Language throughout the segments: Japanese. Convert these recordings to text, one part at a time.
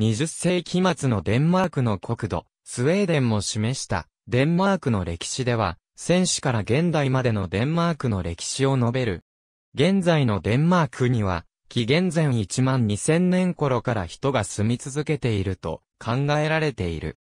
20世紀末のデンマークの国土、スウェーデンも示した、デンマークの歴史では、戦士から現代までのデンマークの歴史を述べる。現在のデンマークには、紀元前1万2000年頃から人が住み続けていると考えられている。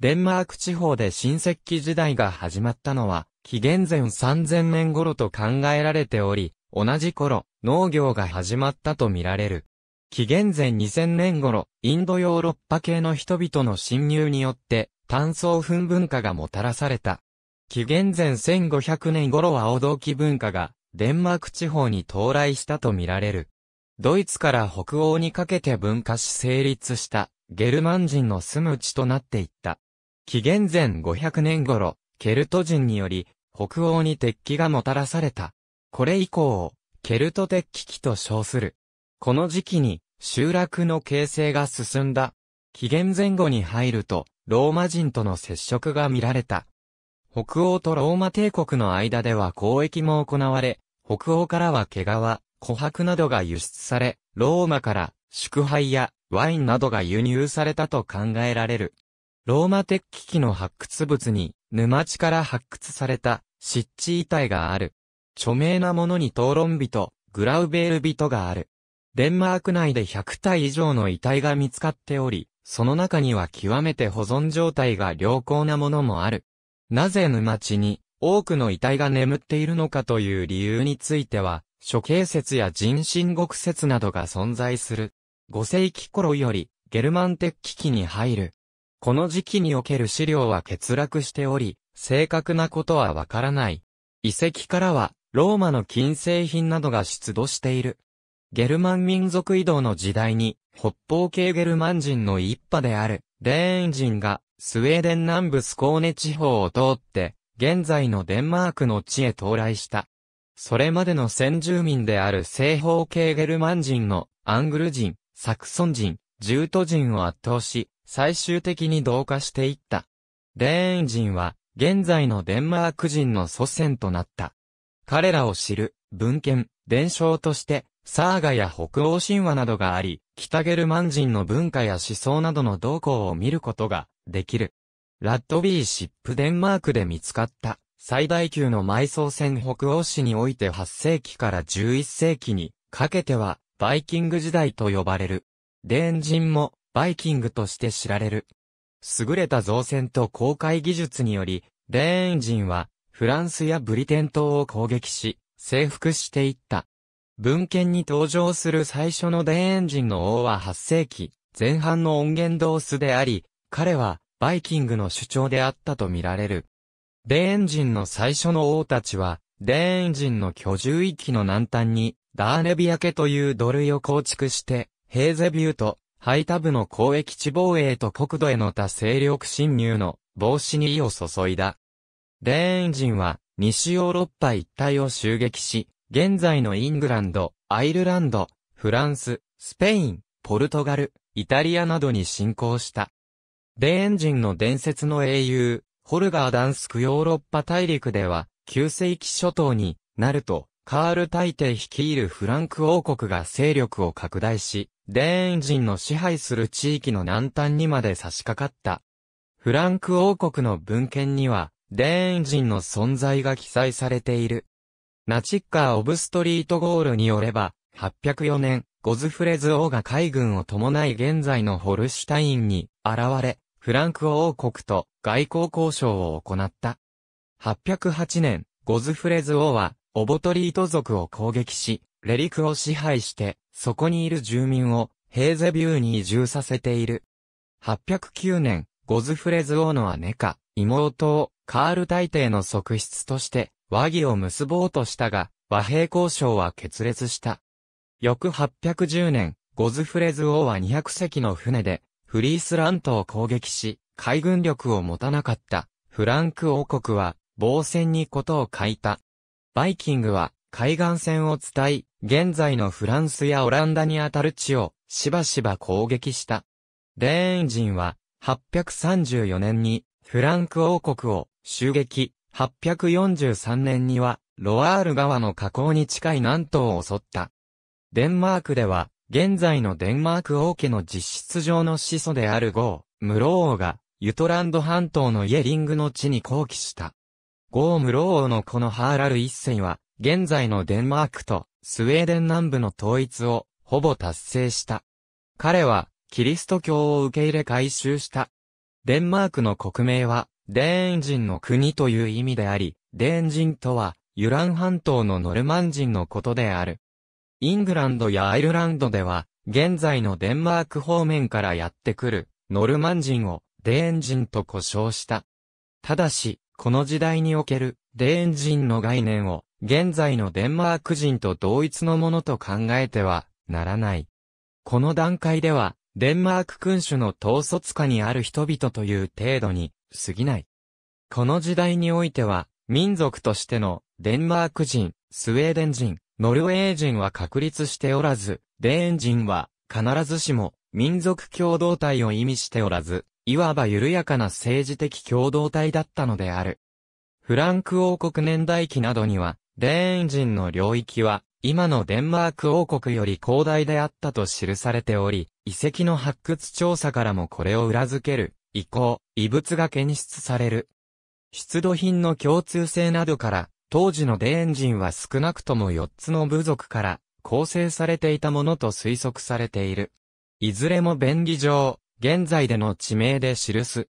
デンマーク地方で新石器時代が始まったのは、紀元前3000年頃と考えられており、同じ頃、農業が始まったとみられる。紀元前2000年頃、インドヨーロッパ系の人々の侵入によって、炭素粉文化がもたらされた。紀元前1500年頃は青銅器文化が、デンマーク地方に到来したとみられる。ドイツから北欧にかけて分化し成立した、ゲルマン人の住む地となっていった。紀元前500年頃、ケルト人により、北欧に鉄器がもたらされた。これ以降ケルト鉄器機と称する。この時期に集落の形成が進んだ。紀元前後に入ると、ローマ人との接触が見られた。北欧とローマ帝国の間では交易も行われ、北欧からは毛皮、琥珀などが輸出され、ローマから祝杯やワインなどが輸入されたと考えられる。ローマ鉄器機の発掘物に、沼地から発掘された湿地遺体がある。著名なものに討論人、グラウベール人がある。デンマーク内で100体以上の遺体が見つかっており、その中には極めて保存状態が良好なものもある。なぜ沼地に多くの遺体が眠っているのかという理由については、処刑説や人身獄説などが存在する。5世紀頃より、ゲルマンテッ機期に入る。この時期における資料は欠落しており、正確なことはわからない。遺跡からは、ローマの金製品などが出土している。ゲルマン民族移動の時代に、北方系ゲルマン人の一派である、レーン人が、スウェーデン南部スコーネ地方を通って、現在のデンマークの地へ到来した。それまでの先住民である西方系ゲルマン人のアングル人、サクソン人、ジュート人を圧倒し、最終的に同化していった。レーン人は、現在のデンマーク人の祖先となった。彼らを知る、文献、伝承として、サーガや北欧神話などがあり、北ゲルマン人の文化や思想などの動向を見ることができる。ラッドビーシップデンマークで見つかった最大級の埋葬船北欧市において8世紀から11世紀にかけてはバイキング時代と呼ばれる。デーン人もバイキングとして知られる。優れた造船と航海技術により、デーン人はフランスやブリテン島を攻撃し、征服していった。文献に登場する最初の田園人の王は8世紀前半の音源同ーであり、彼はバイキングの主張であったと見られる。田園人の最初の王たちは、田園人の居住域の南端に、ダーネビア家という土塁を構築して、ヘーゼビューと、ハイタブの交易地防衛と国土への多勢力侵入の防止に意を注いだ。レーン人は西ヨーロッパ一帯を襲撃し、現在のイングランド、アイルランド、フランス、スペイン、ポルトガル、イタリアなどに侵攻した。デエン人の伝説の英雄、ホルガー・ダンスクヨーロッパ大陸では、旧世紀諸島になると、カール大帝率いるフランク王国が勢力を拡大し、デーン人の支配する地域の南端にまで差し掛かった。フランク王国の文献には、デーン人の存在が記載されている。ナチッカー・オブ・ストリート・ゴールによれば、804年、ゴズフレズ王が海軍を伴い現在のホルシュタインに現れ、フランク王国と外交交渉を行った。808年、ゴズフレズ王は、オボトリート族を攻撃し、レリクを支配して、そこにいる住民をヘーゼビューに移住させている。809年、ゴズフレズ王の姉か、妹をカール大帝の側室として和議を結ぼうとしたが、和平交渉は決裂した。翌810年、ゴズフレズ王は200隻の船で、フリースラントを攻撃し、海軍力を持たなかったフランク王国は防戦にことを書いた。バイキングは海岸線を伝い、現在のフランスやオランダにあたる地をしばしば攻撃した。レーン人は834年にフランク王国を襲撃、843年には、ロワール川の河口に近い南東を襲った。デンマークでは、現在のデンマーク王家の実質上の始祖であるゴー、ムロ王が、ユトランド半島のイエリングの地に降起した。ゴームロ王のこのハーラル一世は、現在のデンマークとスウェーデン南部の統一を、ほぼ達成した。彼は、キリスト教を受け入れ改修した。デンマークの国名は、デーン人の国という意味であり、デーン人とは、ユラン半島のノルマン人のことである。イングランドやアイルランドでは、現在のデンマーク方面からやってくる、ノルマン人を、デーン人と呼称した。ただし、この時代における、デーン人の概念を、現在のデンマーク人と同一のものと考えては、ならない。この段階では、デンマーク君主の統率下にある人々という程度に、過ぎない。この時代においては、民族としてのデンマーク人、スウェーデン人、ノルウェー人は確立しておらず、デーン人は必ずしも民族共同体を意味しておらず、いわば緩やかな政治的共同体だったのである。フランク王国年代記などには、デーン人の領域は、今のデンマーク王国より広大であったと記されており、遺跡の発掘調査からもこれを裏付ける以降、異物が検出される。出土品の共通性などから、当時のデーン人は少なくとも4つの部族から構成されていたものと推測されている。いずれも便宜上、現在での地名で記す。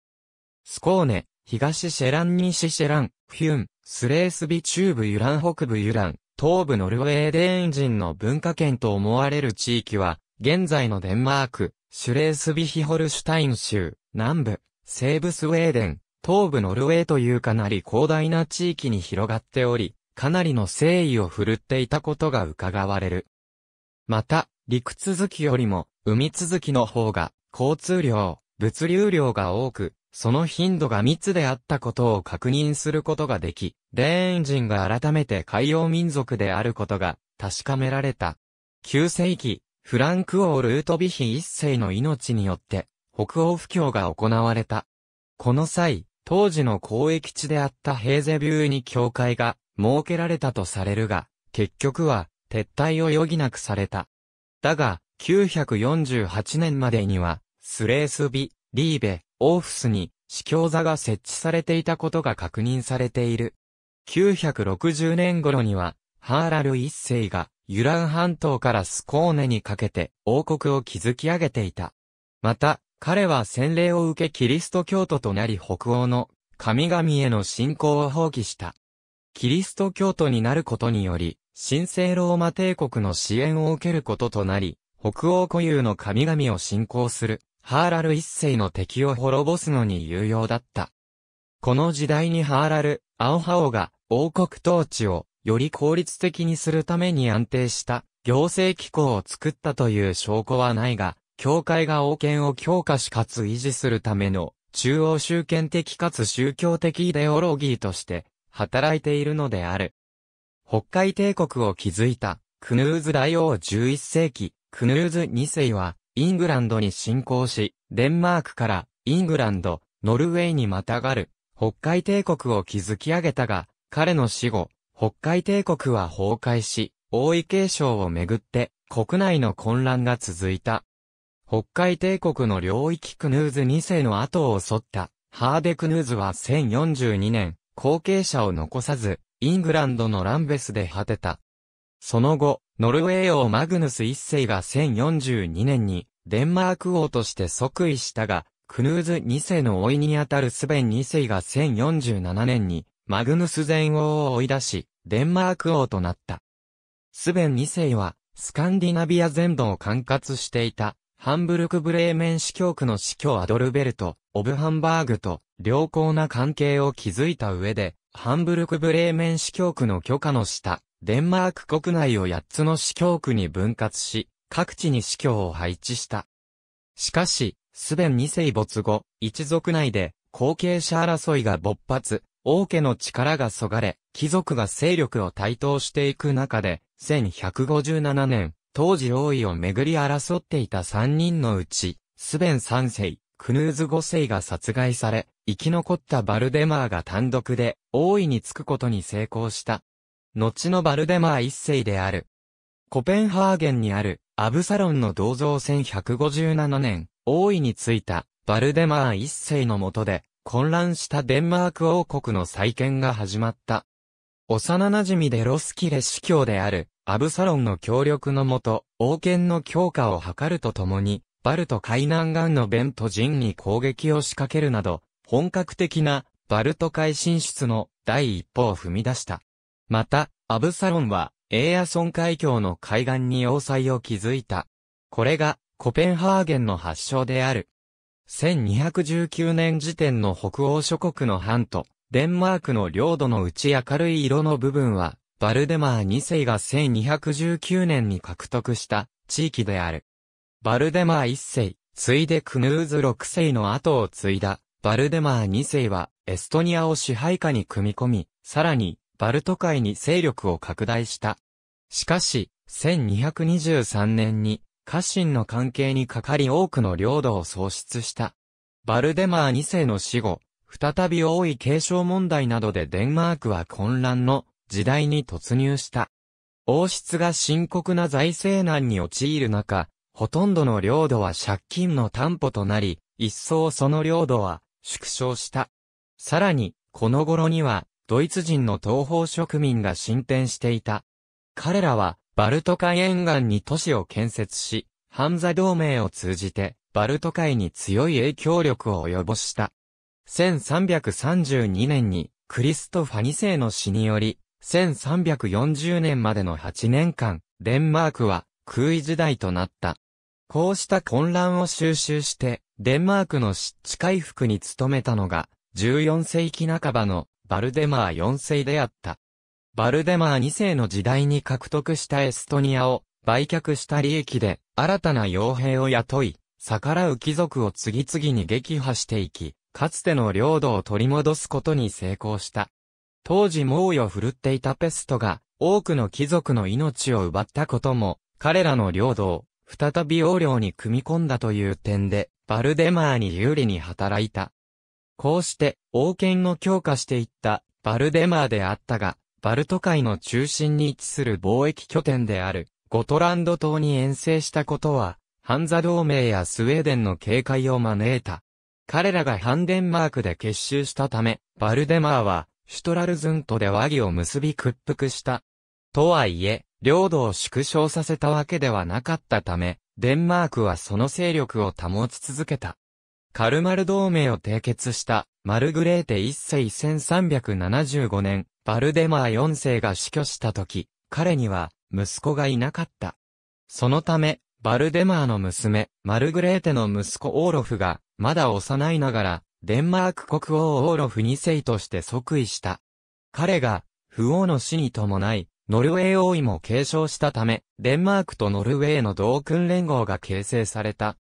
スコーネ、東シェラン西シェラン、フュン、スレースビ中部ユラン北部ユラン、東部ノルウェーデーン人の文化圏と思われる地域は、現在のデンマーク、シュレースビヒホルシュタイン州、南部、西部スウェーデン、東部ノルウェーというかなり広大な地域に広がっており、かなりの誠意を振るっていたことが伺われる。また、陸続きよりも、海続きの方が、交通量、物流量が多く、その頻度が密であったことを確認することができ、レーン人が改めて海洋民族であることが確かめられた。9世紀、フランク王ルートビヒ一世の命によって、北欧布教が行われた。この際、当時の交易地であったヘーゼビューに教会が設けられたとされるが、結局は撤退を余儀なくされた。だが、948年までには、スレースビ、リーベ、オーフスに、司教座が設置されていたことが確認されている。960年頃には、ハーラル一世が、ユラン半島からスコーネにかけて王国を築き上げていた。また、彼は洗礼を受けキリスト教徒となり北欧の神々への信仰を放棄した。キリスト教徒になることにより、神聖ローマ帝国の支援を受けることとなり、北欧固有の神々を信仰する、ハーラル一世の敵を滅ぼすのに有用だった。この時代にハーラル、アオハオが王国統治をより効率的にするために安定した行政機構を作ったという証拠はないが、教会が王権を強化しかつ維持するための中央集権的かつ宗教的イデオロギーとして働いているのである。北海帝国を築いたクヌーズ大王11世紀、クヌーズ2世はイングランドに侵攻し、デンマークからイングランド、ノルウェーにまたがる北海帝国を築き上げたが、彼の死後、北海帝国は崩壊し、王位継承をめぐって国内の混乱が続いた。北海帝国の領域クヌーズ2世の後を襲ったハーデクヌーズは1042年、後継者を残さず、イングランドのランベスで果てた。その後、ノルウェー王マグヌス1世が1042年にデンマーク王として即位したが、クヌーズ2世の老いにあたるスベン2世が1047年にマグヌス全王を追い出し、デンマーク王となった。スベン2世は、スカンディナビア全土を管轄していた、ハンブルク・ブレーメン司教区の司教アドルベルト、オブハンバーグと良好な関係を築いた上で、ハンブルク・ブレーメン司教区の許可の下、デンマーク国内を8つの司教区に分割し、各地に司教を配置した。しかし、スベン2世没後、一族内で後継者争いが勃発、王家の力がそがれ、貴族が勢力を台頭していく中で、1157年、当時王位をめぐり争っていた3人のうち、スベン3世、クヌーズ5世が殺害され、生き残ったバルデマーが単独で王位につくことに成功した。後のバルデマー1世である。コペンハーゲンにあるアブサロンの銅像1157年、王位についたバルデマー1世のもとで混乱したデンマーク王国の再建が始まった。幼馴染でロスキレ司教である、アブサロンの協力のもと、王権の強化を図るとともに、バルト海南岸のベント陣に攻撃を仕掛けるなど、本格的なバルト海進出の第一歩を踏み出した。また、アブサロンは、エーヤソン海峡の海岸に要塞を築いた。これが、コペンハーゲンの発祥である。1219年時点の北欧諸国の藩と、デンマークの領土のうち明るい色の部分は、バルデマー2世が1219年に獲得した地域である。バルデマー1世、ついでクヌーズ6世の後を継いだ、バルデマー2世はエストニアを支配下に組み込み、さらにバルト海に勢力を拡大した。しかし、1223年に家臣の関係にかかり多くの領土を喪失した。バルデマー2世の死後、再び多い継承問題などでデンマークは混乱の時代に突入した。王室が深刻な財政難に陥る中、ほとんどの領土は借金の担保となり、一層その領土は縮小した。さらに、この頃には、ドイツ人の東方植民が進展していた。彼らは、バルト海沿岸に都市を建設し、ハンザ同盟を通じて、バルト海に強い影響力を及ぼした。1332年に、クリストファ2世の死により、1340年までの8年間、デンマークは空位時代となった。こうした混乱を収集して、デンマークの湿地回復に努めたのが、14世紀半ばのバルデマー4世であった。バルデマー2世の時代に獲得したエストニアを売却した利益で新たな傭兵を雇い、逆らう貴族を次々に撃破していき、かつての領土を取り戻すことに成功した。当時猛威を振るっていたペストが多くの貴族の命を奪ったことも、彼らの領土を再び王領に組み込んだという点で、バルデマーに有利に働いた。こうして、王権を強化していったバルデマーであったが、バルト海の中心に位置する貿易拠点である、ゴトランド島に遠征したことは、ハンザ同盟やスウェーデンの警戒を招いた。彼らがハンデンマークで結集したため、バルデマーは、シュトラルズントで和議を結び屈服した。とはいえ、領土を縮小させたわけではなかったため、デンマークはその勢力を保ち続けた。カルマル同盟を締結したマルグレーテ一世1375年、バルデマー四世が死去した時、彼には息子がいなかった。そのため、バルデマーの娘、マルグレーテの息子オーロフが、まだ幼いながら、デンマーク国王オーロフ2世として即位した。彼が、不王の死に伴い、ノルウェー王位も継承したため、デンマークとノルウェーの同訓連合が形成された。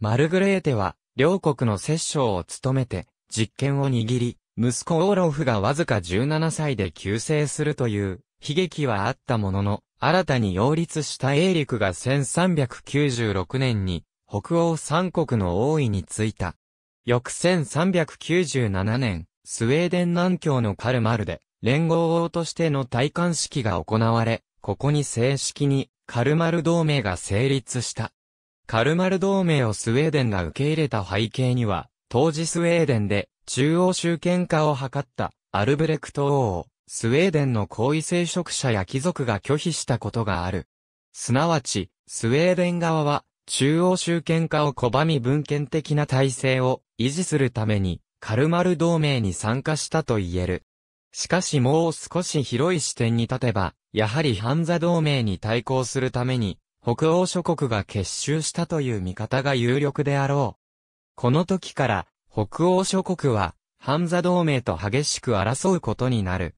マルグレーテは、両国の摂政を務めて、実権を握り、息子オーロフがわずか17歳で急世するという悲劇はあったものの、新たに擁立した英陸が1396年に北欧三国の王位についた。翌1397年、スウェーデン南京のカルマルで連合王としての戴冠式が行われ、ここに正式にカルマル同盟が成立した。カルマル同盟をスウェーデンが受け入れた背景には、当時スウェーデンで中央集権化を図ったアルブレクト王、を、スウェーデンの高位聖職者や貴族が拒否したことがある。すなわち、スウェーデン側は中央集権化を拒み文献的な体制を維持するために、カルマル同盟に参加したと言える。しかしもう少し広い視点に立てば、やはりハンザ同盟に対抗するために、北欧諸国が結集したという見方が有力であろう。この時から北欧諸国はハンザ同盟と激しく争うことになる。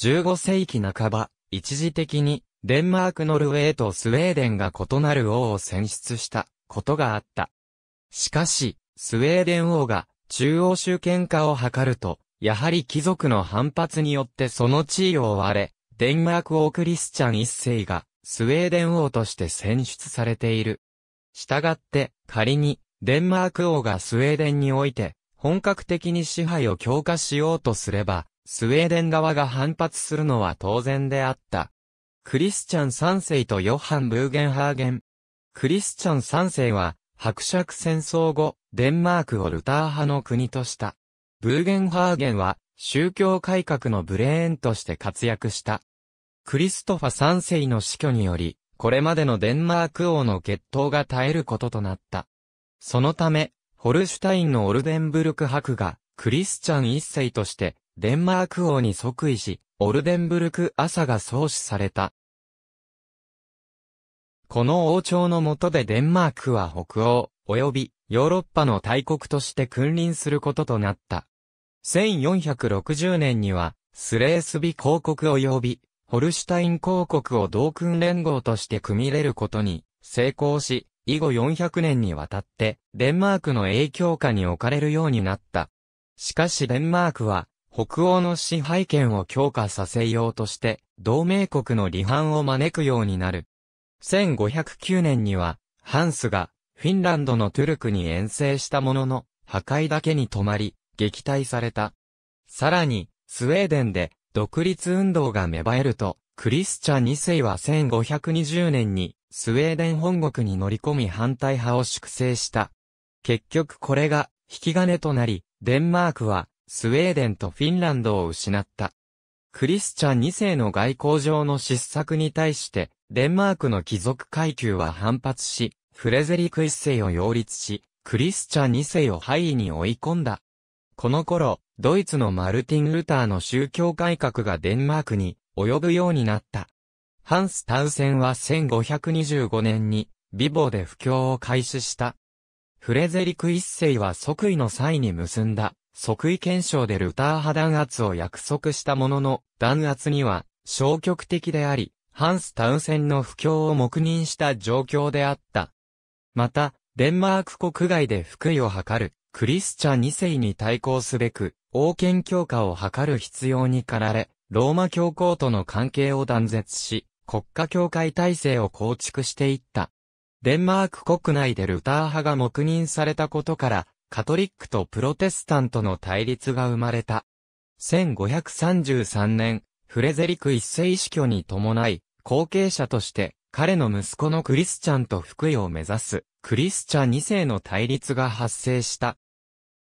15世紀半ば、一時的にデンマークノルウェーとスウェーデンが異なる王を選出したことがあった。しかし、スウェーデン王が中央集権化を図ると、やはり貴族の反発によってその地位を割れ、デンマーク王クリスチャン一世がスウェーデン王として選出されている。したがって、仮に、デンマーク王がスウェーデンにおいて、本格的に支配を強化しようとすれば、スウェーデン側が反発するのは当然であった。クリスチャン3世とヨハン・ブーゲンハーゲン。クリスチャン3世は、伯爵戦争後、デンマークをルター派の国とした。ブーゲンハーゲンは、宗教改革のブレーンとして活躍した。クリストファ3世の死去により、これまでのデンマーク王の血統が絶えることとなった。そのため、ホルシュタインのオルデンブルク博が、クリスチャン一世として、デンマーク王に即位し、オルデンブルク朝が創始された。この王朝の下でデンマークは北欧、及びヨーロッパの大国として君臨することとなった。1460年には、スレースビ公国及びホルシュタイン公国を同訓連合として組み入れることに成功し、以後400年にわたって、デンマークの影響下に置かれるようになった。しかしデンマークは、北欧の支配権を強化させようとして、同盟国の離反を招くようになる。1509年には、ハンスが、フィンランドのトゥルクに遠征したものの、破壊だけに止まり、撃退された。さらに、スウェーデンで、独立運動が芽生えると、クリスチャ2世は1520年にスウェーデン本国に乗り込み反対派を粛清した。結局これが引き金となり、デンマークはスウェーデンとフィンランドを失った。クリスチャ2世の外交上の失策に対して、デンマークの貴族階級は反発し、フレゼリク1世を擁立し、クリスチャ2世を敗位に追い込んだ。この頃、ドイツのマルティン・ルターの宗教改革がデンマークに及ぶようになった。ハンス・タウセンは1525年に、美貌で布教を開始した。フレゼリク一世は即位の際に結んだ、即位憲章でルター派弾圧を約束したものの、弾圧には消極的であり、ハンス・タウセンの布教を黙認した状況であった。また、デンマーク国外で福井を図る、クリスチャ二世に対抗すべく、王権強化を図る必要に駆られ、ローマ教皇との関係を断絶し、国家教会体制を構築していった。デンマーク国内でルター派が黙認されたことから、カトリックとプロテスタントの対立が生まれた。1533年、フレゼリク一世死去に伴い、後継者として、彼の息子のクリスチャンと福井を目指す、クリスチャン二世の対立が発生した。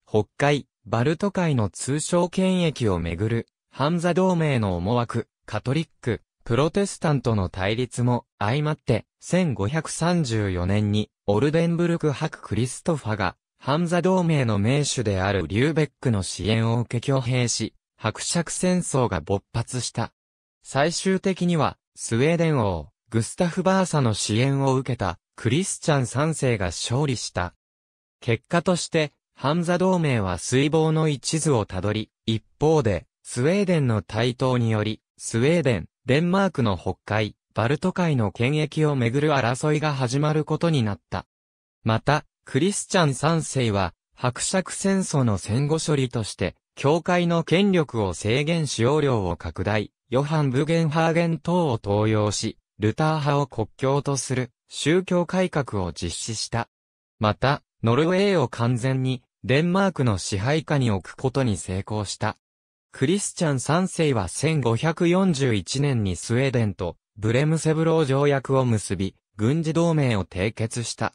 北海、バルト海の通商権益をめぐる、ハンザ同盟の思惑、カトリック、プロテスタントの対立も相まって、1534年にオルデンブルク博クリストファが、ハンザ同盟の名手であるリューベックの支援を受け挙兵し、伯爵戦争が勃発した。最終的には、スウェーデン王、グスタフ・バーサの支援を受けた、クリスチャン3世が勝利した。結果として、ハンザ同盟は水防の一途をたどり、一方で、スウェーデンの台頭により、スウェーデン、デンマークの北海、バルト海の権益をめぐる争いが始まることになった。また、クリスチャン三世は、伯爵戦争の戦後処理として、教会の権力を制限使用量を拡大、ヨハン・ブゲンハーゲン等を登用し、ルター派を国教とする宗教改革を実施した。また、ノルウェーを完全にデンマークの支配下に置くことに成功した。クリスチャン3世は1541年にスウェーデンとブレムセブロー条約を結び、軍事同盟を締結した。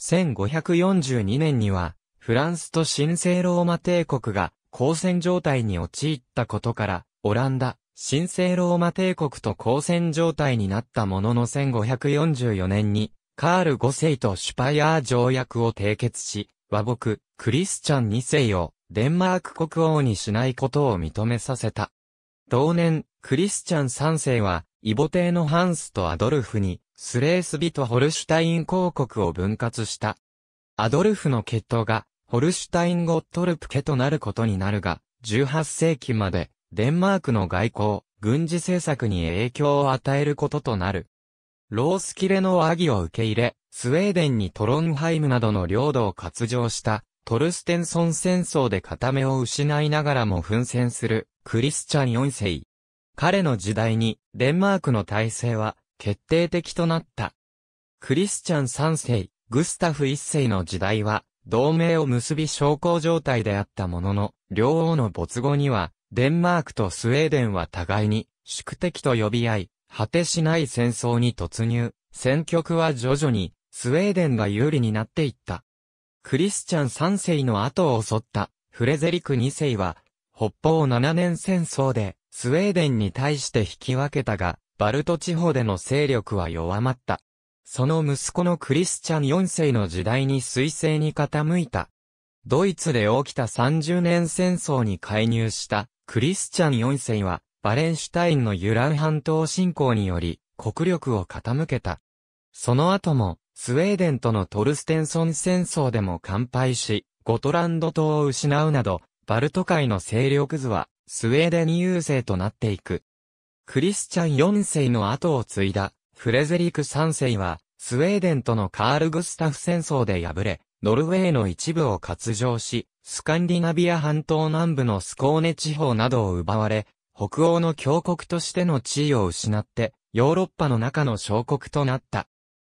1542年には、フランスと神聖ローマ帝国が交戦状態に陥ったことから、オランダ、神聖ローマ帝国と交戦状態になったものの1544年に、カール5世とシュパイアー条約を締結し、和睦、クリスチャン2世をデンマーク国王にしないことを認めさせた。同年、クリスチャン3世は、イボ帝のハンスとアドルフに、スレースビとホルシュタイン公国を分割した。アドルフの血統が、ホルシュタインゴットルプ家となることになるが、18世紀まで、デンマークの外交、軍事政策に影響を与えることとなる。ロースキレのアギを受け入れ、スウェーデンにトロンハイムなどの領土を割譲したトルステンソン戦争で片目を失いながらも奮戦するクリスチャン4世。彼の時代にデンマークの体制は決定的となった。クリスチャン3世、グスタフ1世の時代は同盟を結び小康状態であったものの、両王の没後にはデンマークとスウェーデンは互いに宿敵と呼び合い、果てしない戦争に突入、戦局は徐々にスウェーデンが有利になっていった。クリスチャン3世の後を襲ったフレゼリク2世は、北方7年戦争でスウェーデンに対して引き分けたが、バルト地方での勢力は弱まった。その息子のクリスチャン4世の時代に彗星に傾いた。ドイツで起きた30年戦争に介入したクリスチャン4世は、バレンシュタインのユラン半島侵攻により、国力を傾けた。その後も、スウェーデンとのトルステンソン戦争でも完敗し、ゴトランド島を失うなど、バルト海の勢力図は、スウェーデン優勢となっていく。クリスチャン4世の後を継いだ、フレゼリク3世は、スウェーデンとのカールグスタフ戦争で敗れ、ノルウェーの一部を割譲し、スカンディナビア半島南部のスコーネ地方などを奪われ、北欧の強国としての地位を失って、ヨーロッパの中の小国となった。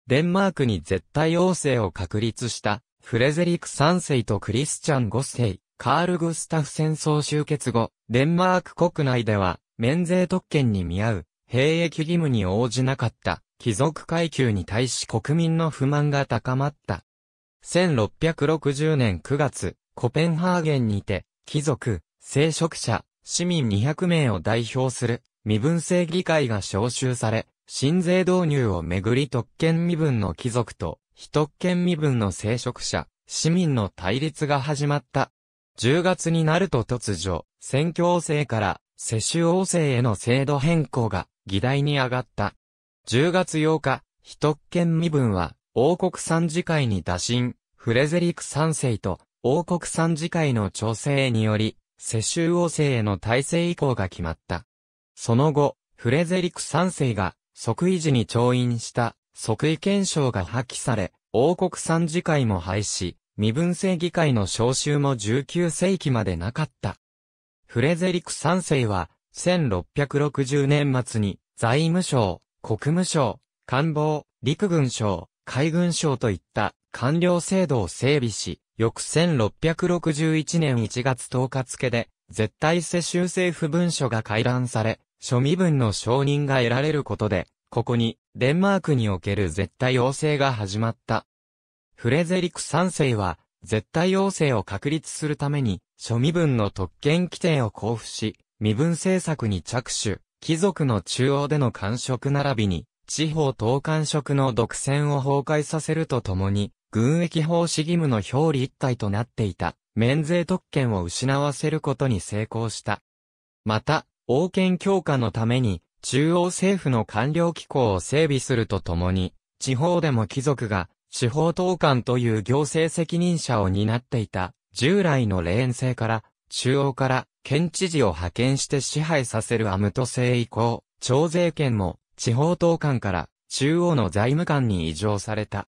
デンマークに絶対王政を確立した、フレゼリク3世とクリスチャン5世、カール・グスタフ戦争終結後、デンマーク国内では、免税特権に見合う、兵役義務に応じなかった、貴族階級に対し国民の不満が高まった。1660年9月、コペンハーゲンにて、貴族、聖職者、市民200名を代表する身分制議会が招集され、新税導入をめぐり特権身分の貴族と非特権身分の聖職者、市民の対立が始まった。10月になると突如、選挙王政から世襲王政への制度変更が議題に上がった。10月8日、非特権身分は王国参事会に打診、フレゼリク3世と王国参事会の調整により、世襲王政への体制移行が決まった。その後、フレゼリク三世が即位時に調印した即位憲章が破棄され、王国三次会も廃止、身分制議会の召集も19世紀までなかった。フレゼリク三世は、1660年末に、財務省、国務省、官房、陸軍省、海軍省といった官僚制度を整備し、翌1661年1月10日付で、絶対世襲政府文書が改覧され、庶民分の承認が得られることで、ここに、デンマークにおける絶対王政が始まった。フレゼリク三世は、絶対王政を確立するために、庶身分の特権規定を交付し、身分政策に着手、貴族の中央での官職並びに、地方等官職の独占を崩壊させるとともに、軍役法師義務の表裏一体となっていた、免税特権を失わせることに成功した。また、王権強化のために、中央政府の官僚機構を整備するとともに、地方でも貴族が、司法統官という行政責任者を担っていた、従来の霊園制から、中央から県知事を派遣して支配させるアムト制以降、徴税権も地方統官から中央の財務官に移譲された。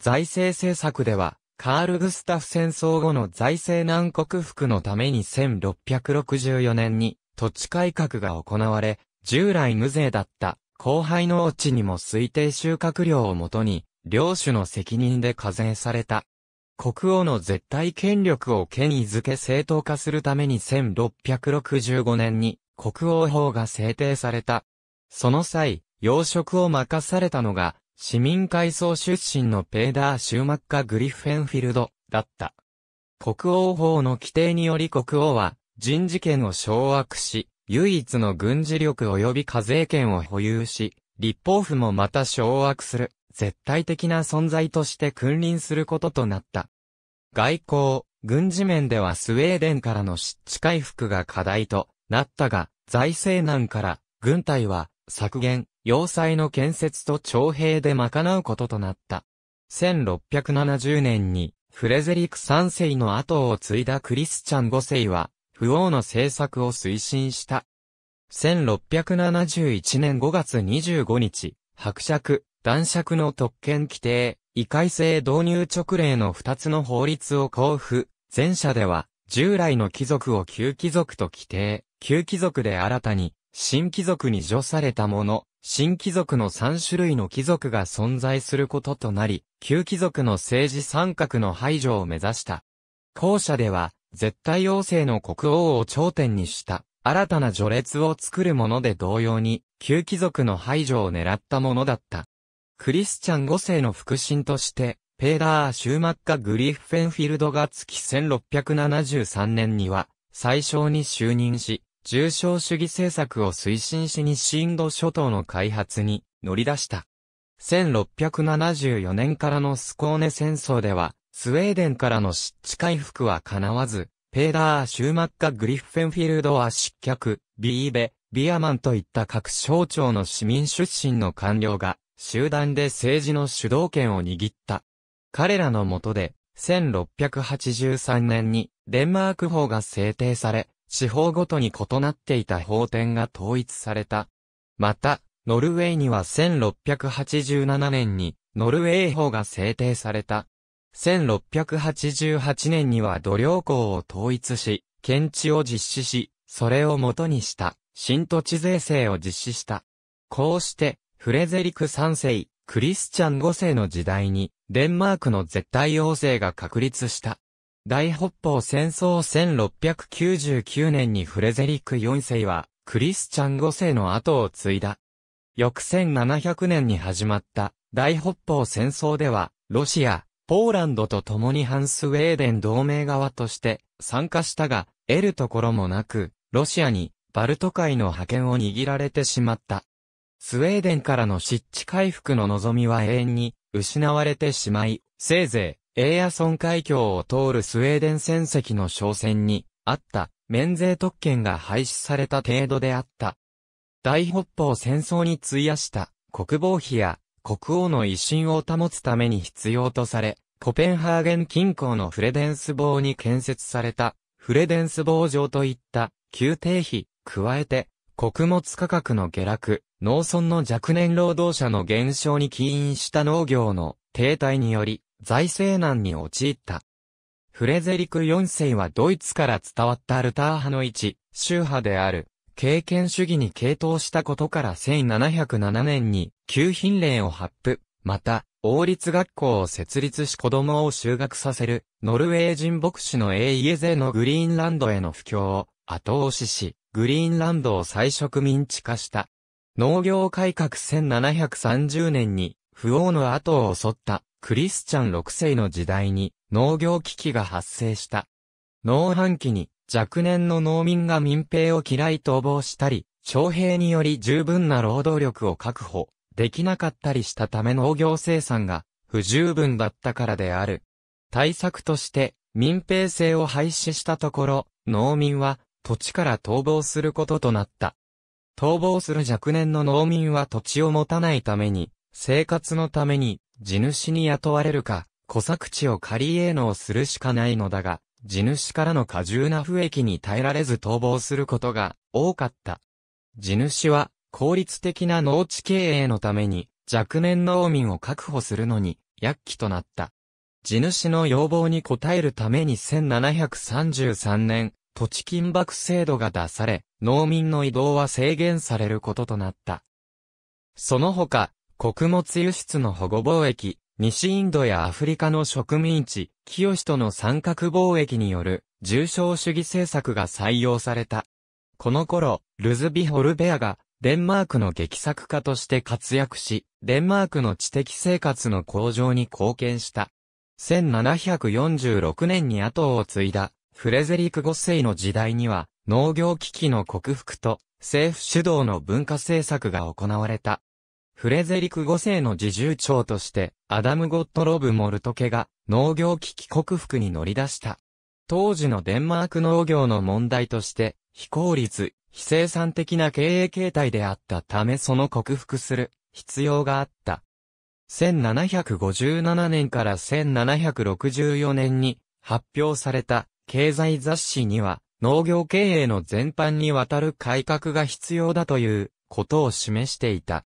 財政政策では、カール・グスタフ戦争後の財政難克服のために1664年に土地改革が行われ、従来無税だった後輩農地にも推定収穫量をもとに、領主の責任で課税された。国王の絶対権力を権威づけ正当化するために1665年に国王法が制定された。その際、養殖を任されたのが市民階層出身のペーダー・シューマッカ・グリフェンフィルドだった。国王法の規定により国王は人事権を掌握し、唯一の軍事力及び課税権を保有し、立法府もまた掌握する、絶対的な存在として君臨することとなった。外交、軍事面ではスウェーデンからの湿地回復が課題となったが、財政難から軍隊は削減、要塞の建設と徴兵で賄うこととなった。1670年に、フレゼリク3世の後を継いだクリスチャン5世は、不王の政策を推進した。1671年5月25日、伯爵、男爵の特権規定、異界制導入直令の2つの法律を交付、前者では、従来の貴族を旧貴族と規定、旧貴族で新たに、新貴族に除されたもの、新貴族の三種類の貴族が存在することとなり、旧貴族の政治三角の排除を目指した。後者では、絶対王政の国王を頂点にした、新たな序列を作るもので同様に、旧貴族の排除を狙ったものだった。クリスチャン五世の腹心として、ペーダー・シューマッカ・グリフ・フェンフィルドが月1673年には、最小に就任し、重症主義政策を推進し西インド諸島の開発に乗り出した。1674年からのスコーネ戦争では、スウェーデンからの湿地回復は叶わず、ペーダー・シューマッカ・グリッフェンフィールドは失脚、ビーベ、ビアマンといった各省庁の市民出身の官僚が、集団で政治の主導権を握った。彼らの下で、1683年にデンマーク法が制定され、地方ごとに異なっていた法典が統一された。また、ノルウェーには1687年に、ノルウェー法が制定された。1688年には土領校を統一し、検地を実施し、それを元にした、新土地税制を実施した。こうして、フレゼリク3世、クリスチャン5世の時代に、デンマークの絶対王政が確立した。大北方戦争1699年にフレゼリック4世は、クリスチャン5世の後を継いだ。翌1700年に始まった大北方戦争では、ロシア、ポーランドと共に反スウェーデン同盟側として参加したが、得るところもなく、ロシアにバルト海の覇権を握られてしまった。スウェーデンからの湿地回復の望みは永遠に失われてしまい、せいぜいエーアソン海峡を通るスウェーデン船籍の商船にあった免税特権が廃止された程度であった。大北方戦争に費やした国防費や国王の威信を保つために必要とされ、コペンハーゲン近郊のフレデンス堡に建設されたフレデンス堡城といった宮廷費、加えて穀物価格の下落、農村の若年労働者の減少に起因した農業の停滞により、財政難に陥った。フレゼリク4世はドイツから伝わったルター派の一、宗派である、経験主義に傾倒したことから1707年に、旧品令を発布、また、王立学校を設立し子供を修学させる、ノルウェー人牧師のエーイエゼのグリーンランドへの布教を後押しし、グリーンランドを再植民地化した。農業改革1730年に、不王の後を襲ったクリスチャン6世の時代に農業危機が発生した。農繁期に若年の農民が民兵を嫌い逃亡したり、徴兵により十分な労働力を確保できなかったりしたため農業生産が不十分だったからである。対策として民兵制を廃止したところ、農民は土地から逃亡することとなった。逃亡する若年の農民は土地を持たないために、生活のために地主に雇われるか、小作地を借り営農するしかないのだが、地主からの過重な不益に耐えられず逃亡することが多かった。地主は効率的な農地経営のために若年農民を確保するのに躍起となった。地主の要望に応えるために1733年、土地金箔制度が出され、農民の移動は制限されることとなった。その他、穀物輸出の保護貿易、西インドやアフリカの植民地、清との三角貿易による重商主義政策が採用された。この頃、ルズビ・ホルベアがデンマークの劇作家として活躍し、デンマークの知的生活の向上に貢献した。1746年に後を継いだフレゼリク5世の時代には農業危機の克服と政府主導の文化政策が行われた。フレゼリク5世の自重長として、アダム・ゴットロブ・モルトケが農業危機克服に乗り出した。当時のデンマーク農業の問題として、非効率、非生産的な経営形態であったためその克服する必要があった。1757年から1764年に発表された経済雑誌には農業経営の全般にわたる改革が必要だということを示していた。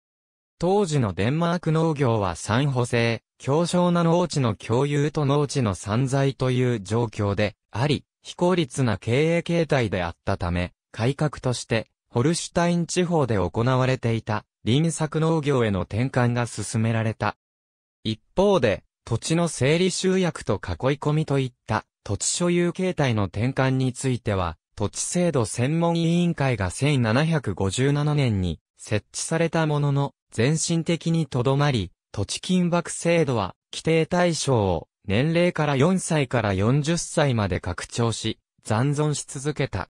当時のデンマーク農業は産補制、強小な農地の共有と農地の散在という状況であり、非効率な経営形態であったため、改革として、ホルシュタイン地方で行われていた、臨作農業への転換が進められた。一方で、土地の整理集約と囲い込みといった土地所有形態の転換については、土地制度専門委員会が1757年に設置されたものの、全身的にとどまり、土地金額制度は、規定対象を、年齢から4歳から40歳まで拡張し、残存し続けた。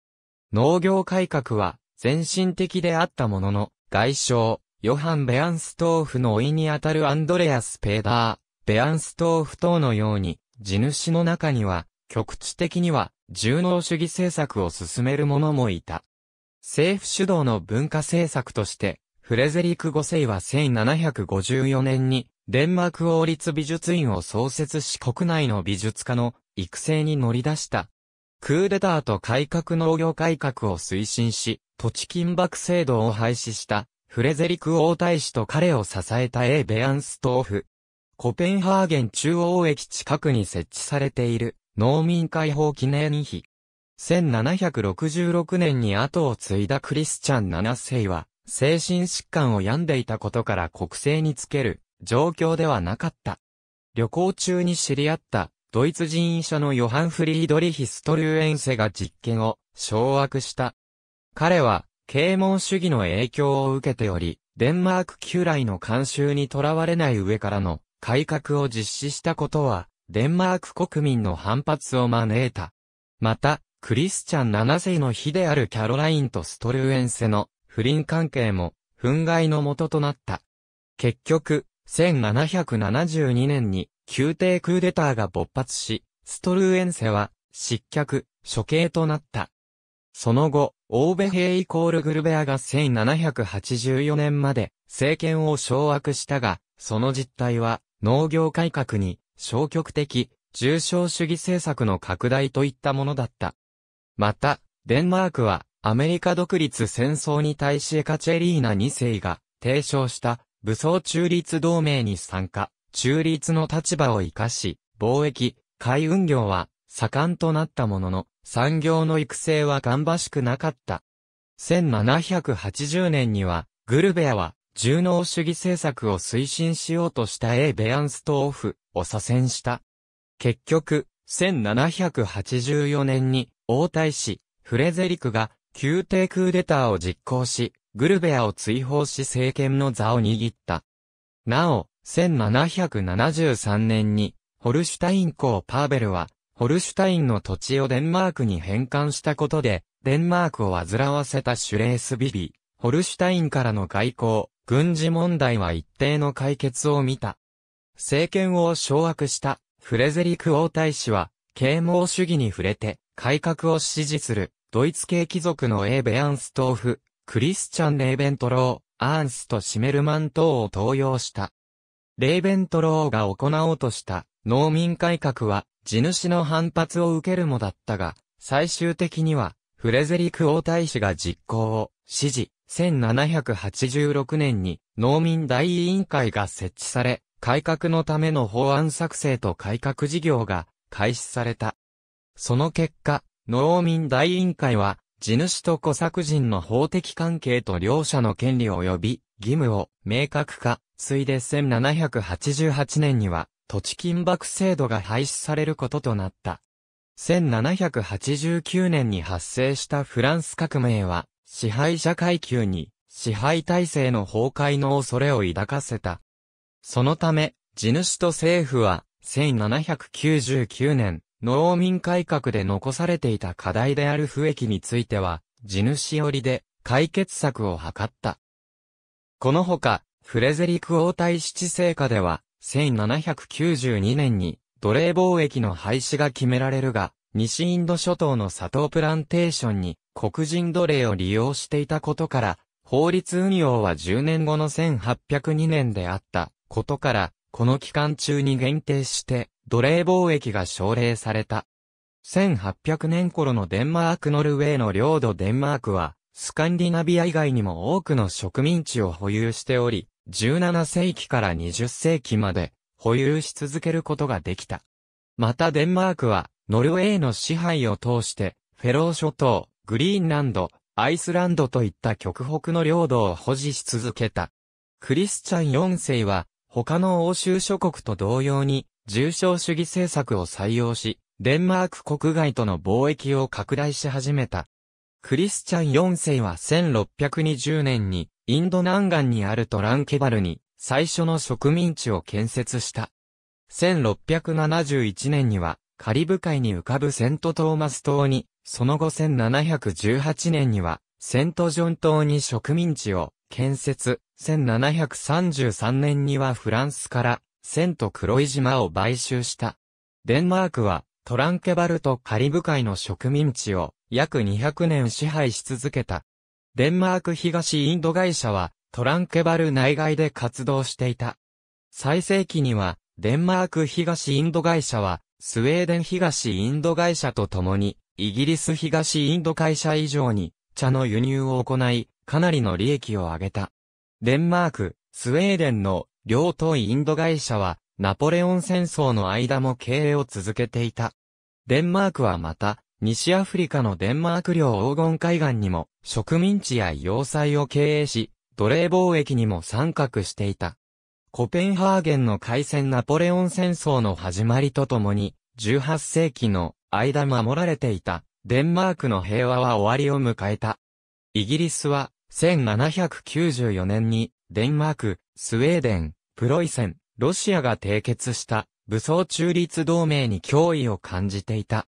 農業改革は、全身的であったものの、外相、ヨハン・ベアンストーフのいにあたるアンドレアス・ペーダー、ベアンストーフ等のように、地主の中には、局地的には、重農主義政策を進める者もいた。政府主導の文化政策として、フレゼリク5世は1754年に、デンマーク王立美術院を創設し国内の美術家の育成に乗り出した。クーデターと改革農業改革を推進し、土地金箔制度を廃止したフレゼリク王大使と彼を支えたエーベアンストーフ。コペンハーゲン中央駅近くに設置されている農民解放記念碑。1766年に後を継いだクリスチャン7世は、精神疾患を病んでいたことから国政につける状況ではなかった。旅行中に知り合ったドイツ人医者のヨハン・フリードリヒ・ストリューエンセが実験を掌握した。彼は、啓蒙主義の影響を受けており、デンマーク旧来の慣習にとらわれない上からの改革を実施したことは、デンマーク国民の反発を招いた。また、クリスチャン7世の妃であるキャロラインとストルーエンセの不倫関係も、憤慨の元となった。結局、1772年に宮廷クーデターが勃発し、ストルーエンセは失脚、処刑となった。その後、オーベヘイイコールグルベアが1784年まで政権を掌握したが、その実態は農業改革に消極的、重症主義政策の拡大といったものだった。また、デンマークは、アメリカ独立戦争に対しエカチェリーナ2世が提唱した武装中立同盟に参加、中立の立場を活かし、貿易、海運業は盛んとなったものの、産業の育成は頑張しくなかった。1780年には、グルベアは、重農主義政策を推進しようとしたエーベアンストーフを左遷した。結局、1784年に王太子、フレゼリクが宮廷クーデターを実行し、グルベアを追放し政権の座を握った。なお、1773年に、ホルシュタイン公パーベルは、ホルシュタインの土地をデンマークに返還したことで、デンマークを煩わせたシュレースビビ、ホルシュタインからの外交、軍事問題は一定の解決を見た。政権を掌握したフレゼリク王太子は、啓蒙主義に触れて、改革を支持する、ドイツ系貴族のエーベ・アンストーフ、クリスチャン・レーベントロー、アーンスとシメルマン等を登用した。レーベントローが行おうとした農民改革は、地主の反発を受けるもだったが、最終的には、フレゼリク王太子が実行を支持、1786年に農民大委員会が設置され、改革のための法案作成と改革事業が開始された。その結果、農民大委員会は、地主と小作人の法的関係と両者の権利及び義務を明確化、ついで1788年には土地金箔制度が廃止されることとなった。1789年に発生したフランス革命は支配者階級に支配体制の崩壊の恐れを抱かせた。そのため、地主と政府は1799年農民改革で残されていた課題である不益については、地主寄りで解決策を図った。このほか、フレゼリク王対七世下では、1792年に奴隷貿易の廃止が決められるが、西インド諸島の砂糖プランテーションに黒人奴隷を利用していたことから、法律運用は10年後の1802年であったことから、この期間中に限定して、奴隷貿易が奨励された。1800年頃のデンマークノルウェーの領土デンマークは、スカンディナビア以外にも多くの植民地を保有しており、17世紀から20世紀まで保有し続けることができた。またデンマークは、ノルウェーの支配を通して、フェロー諸島、グリーンランド、アイスランドといった極北の領土を保持し続けた。クリスチャン4世は、他の欧州諸国と同様に、重商主義政策を採用し、デンマーク国外との貿易を拡大し始めた。クリスチャン4世は1620年に、インド南岸にあるトランケバルに、最初の植民地を建設した。1671年には、カリブ海に浮かぶセントトーマス島に、その後1718年には、セントジョン島に植民地を建設、1733年にはフランスから、セと黒井島を買収した。デンマークは、トランケバルとカリブ海の植民地を約200年支配し続けた。デンマーク東インド会社はトランケバル内外で活動していた。最盛期にはデンマーク東インド会社はスウェーデン東インド会社と共にイギリス東インド会社以上に茶の輸入を行いかなりの利益を上げた。デンマーク、スウェーデンの両党インド会社は、ナポレオン戦争の間も経営を続けていた。デンマークはまた、西アフリカのデンマーク領黄金海岸にも、植民地や要塞を経営し、奴隷貿易にも参画していた。コペンハーゲンの海戦ナポレオン戦争の始まりとともに、18世紀の間守られていた、デンマークの平和は終わりを迎えた。イギリスは、1794年に、デンマーク、スウェーデン、プロイセン、ロシアが締結した武装中立同盟に脅威を感じていた。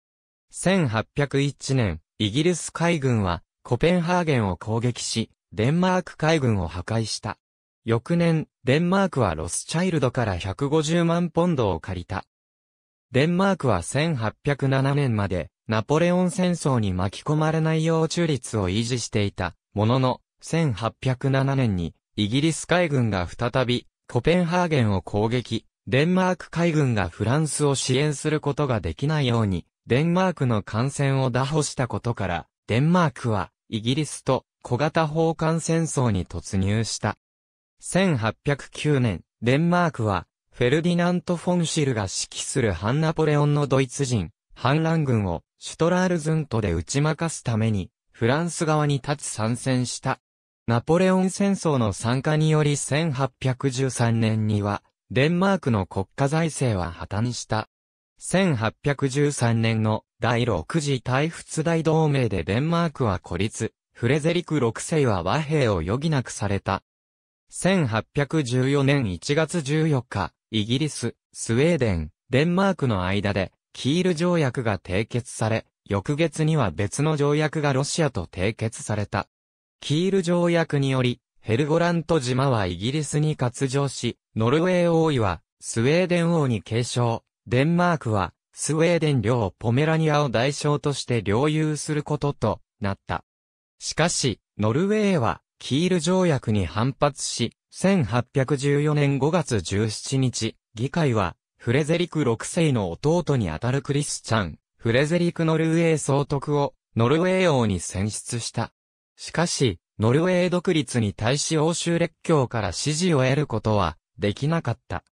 1801年、イギリス海軍はコペンハーゲンを攻撃し、デンマーク海軍を破壊した。翌年、デンマークはロスチャイルドから150万ポンドを借りた。デンマークは1807年までナポレオン戦争に巻き込まれないよう中立を維持していたものの、1807年に、イギリス海軍が再び、コペンハーゲンを攻撃、デンマーク海軍がフランスを支援することができないように、デンマークの艦船を打破したことから、デンマークは、イギリスと小型砲艦戦争に突入した。1809年、デンマークは、フェルディナント・フォンシルが指揮する反ナポレオンのドイツ人、反乱軍をシュトラールズントで打ち負かすために、フランス側に立ち参戦した。ナポレオン戦争の参加により1813年には、デンマークの国家財政は破綻した。1813年の第6次大仏大同盟でデンマークは孤立、フレゼリク6世は和平を余儀なくされた。1814年1月14日、イギリス、スウェーデン、デンマークの間で、キール条約が締結され、翌月には別の条約がロシアと締結された。キール条約により、ヘルゴラント島はイギリスに割譲し、ノルウェー王位はスウェーデン王に継承、デンマークはスウェーデン領ポメラニアを代償として領有することとなった。しかし、ノルウェーはキール条約に反発し、1814年5月17日、議会はフレゼリク6世の弟にあたるクリスチャン、フレゼリクノルウェー総督をノルウェー王に選出した。しかし、ノルウェー独立に対し欧州列強から支持を得ることはできなかった。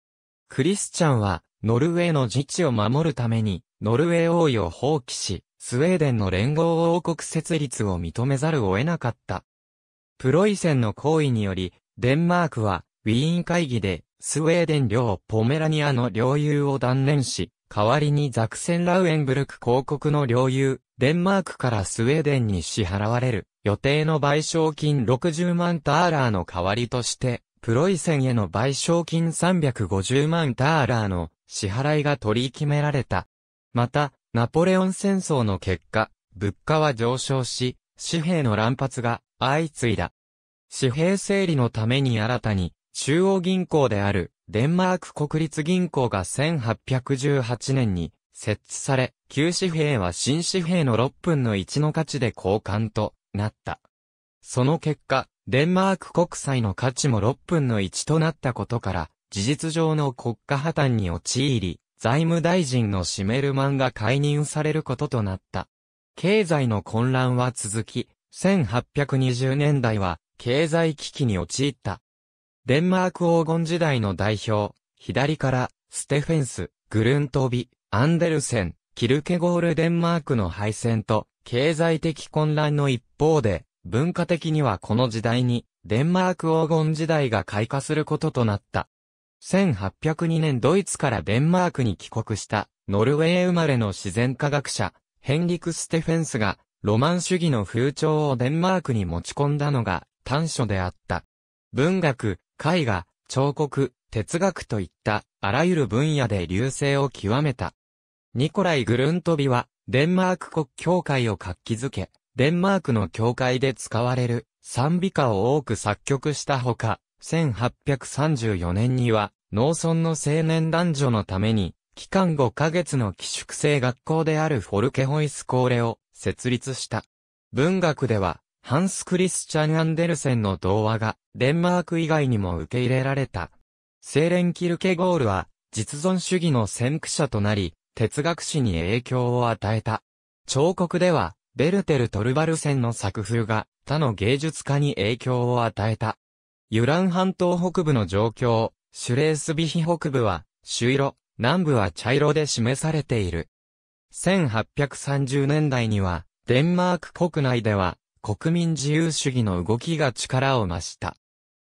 クリスチャンは、ノルウェーの自治を守るために、ノルウェー王位を放棄し、スウェーデンの連合王国設立を認めざるを得なかった。プロイセンの行為により、デンマークは、ウィーン会議で、スウェーデン領ポメラニアの領有を断念し、代わりにザクセンラウエンブルク公国の領有、デンマークからスウェーデンに支払われる予定の賠償金60万ターラーの代わりとして、プロイセンへの賠償金350万ターラーの支払いが取り決められた。また、ナポレオン戦争の結果、物価は上昇し、紙幣の乱発が相次いだ。紙幣整理のために新たに、中央銀行であるデンマーク国立銀行が1818年に設置され、旧紙幣は新紙幣の6分の1の価値で交換となった。その結果、デンマーク国債の価値も6分の1となったことから、事実上の国家破綻に陥り、財務大臣のシメルマンが解任されることとなった。経済の混乱は続き、1820年代は経済危機に陥った。デンマーク黄金時代の代表、左から、ステフェンス、グルントビ、アンデルセン、キルケゴールデンマークの敗戦と、経済的混乱の一方で、文化的にはこの時代に、デンマーク黄金時代が開花することとなった。1802年ドイツからデンマークに帰国した、ノルウェー生まれの自然科学者、ヘンリク・ステフェンスが、ロマン主義の風潮をデンマークに持ち込んだのが、短所であった。文学、絵画、彫刻、哲学といった、あらゆる分野で流星を極めた。ニコライ・グルントビは、デンマーク国教会を活気づけ、デンマークの教会で使われる賛美歌を多く作曲したほか、1834年には農村の青年男女のために、期間5ヶ月の寄宿制学校であるフォルケホイスコーレを設立した。文学では、ハンス・クリスチャン・アンデルセンの童話が、デンマーク以外にも受け入れられた。セーレン・キルケゴールは、実存主義の先駆者となり、哲学史に影響を与えた。彫刻では、ベルテル・トルバルセンの作風が他の芸術家に影響を与えた。ユラン半島北部の状況、シュレースビヒ北部は、朱色、南部は茶色で示されている。1830年代には、デンマーク国内では、国民自由主義の動きが力を増した。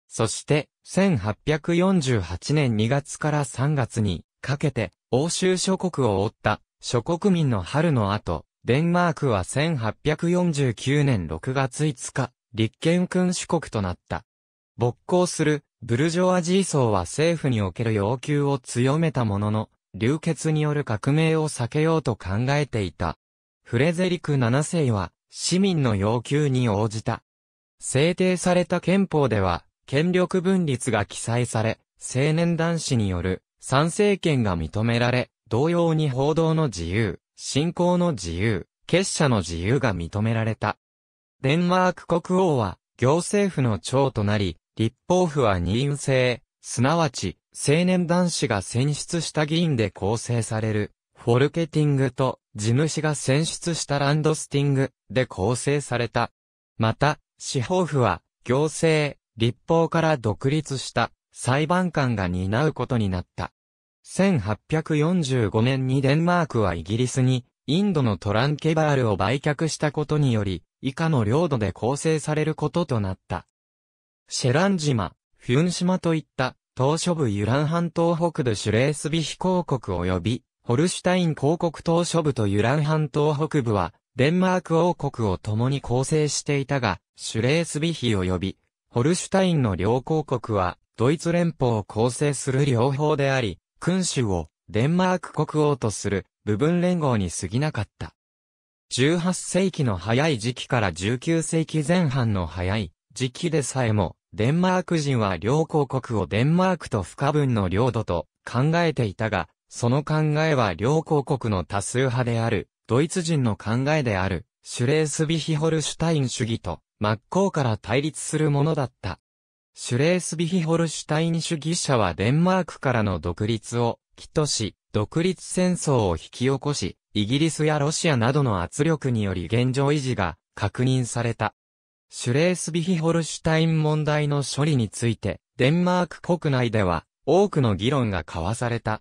そして、1848年2月から3月にかけて、欧州諸国を追った諸国民の春の後、デンマークは1849年6月5日、立憲君主国となった。勃興するブルジョアジー層は政府における要求を強めたものの、流血による革命を避けようと考えていた。フレゼリク7世は市民の要求に応じた。制定された憲法では、権力分立が記載され、青年男子による参政権が認められ、同様に報道の自由、信仰の自由、結社の自由が認められた。デンマーク国王は、行政府の長となり、立法府は任意制、すなわち、青年男子が選出した議員で構成される、フォルケティングと、地主が選出したランドスティングで構成された。また、司法府は、行政、立法から独立した。裁判官が担うことになった。1845年にデンマークはイギリスに、インドのトランケバールを売却したことにより、以下の領土で構成されることとなった。シェラン島、フュン島といった、島諸部ユラン半島北部シュレースビヒ公国及び、ホルシュタイン公国島諸部とユラン半島北部は、デンマーク王国を共に構成していたが、シュレースビヒ及び、ホルシュタインの両公国は、ドイツ連邦を構成する両方であり、君主をデンマーク国王とする部分連合に過ぎなかった。18世紀の早い時期から19世紀前半の早い時期でさえも、デンマーク人は両公国をデンマークと不可分の領土と考えていたが、その考えは両公国の多数派である、ドイツ人の考えである、シュレースビヒホルシュタイン主義と真っ向から対立するものだった。シュレースビヒホルシュタイン主義者はデンマークからの独立を、起とし、独立戦争を引き起こし、イギリスやロシアなどの圧力により現状維持が確認された。シュレースビヒホルシュタイン問題の処理について、デンマーク国内では多くの議論が交わされた。